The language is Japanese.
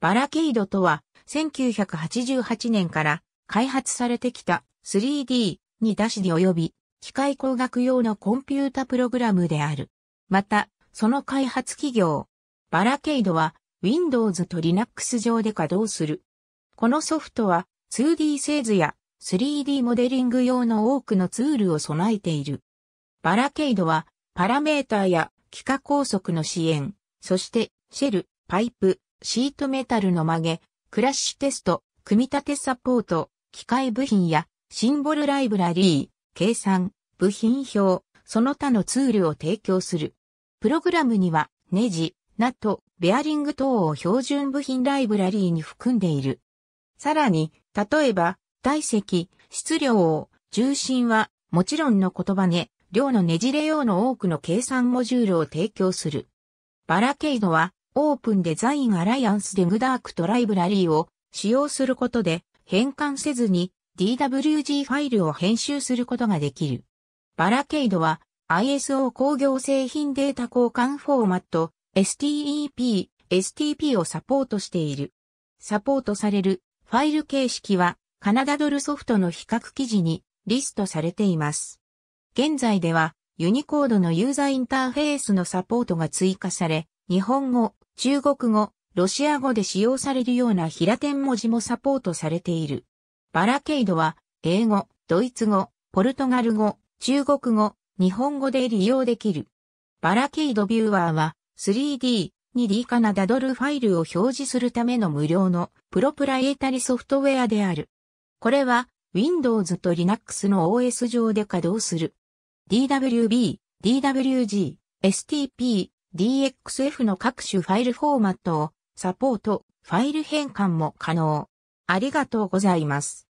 バラケイドとは、1988年から開発されてきた 3D に出しに及び、機械工学用のコンピュータプログラムである。また、その開発企業、バラケイドは Windows と Linux 上で稼働する。このソフトは 2D 製図や 3D モデリング用の多くのツールを備えている。バラケイドはパラメーターや幾何拘束の支援、そしてシェル、パイプ、シートメタルの曲げ、クラッシュテスト、組み立てサポート、機械部品やシンボルライブラリー、計算、部品表、その他のツールを提供する。プログラムにはネジ、ナット、ベアリング等を標準部品ライブラリーに含んでいる。さらに、例えば、体積、質量を、重心は、もちろんの言葉ね、量のねじれ用の多くの計算モジュールを提供する。バラケイドは、オープンデザインアライアンスでグダークトライブラリーを使用することで変換せずに DWG ファイルを編集することができる。バラケイドは ISO 工業製品データ交換フォーマット STEP、STP をサポートしている。サポートされるファイル形式はカナダドルソフトの比較記事にリストされています。現在ではユニコードのユーザーインターフェースのサポートが追加され、日本語、中国語、ロシア語で使用されるような平点文字もサポートされている。バラケイドは、英語、ドイツ語、ポルトガル語、中国語、日本語で利用できる。バラケイドビューワーは 3D、2D かなダドルファイルを表示するための無料のプロプライエータリソフトウェアである。これは Windows と Linux の OS 上で稼働する。DWB、DWG、STP、DXF の各種ファイルフォーマットをサポート、ファイル変換も可能。ありがとうございます。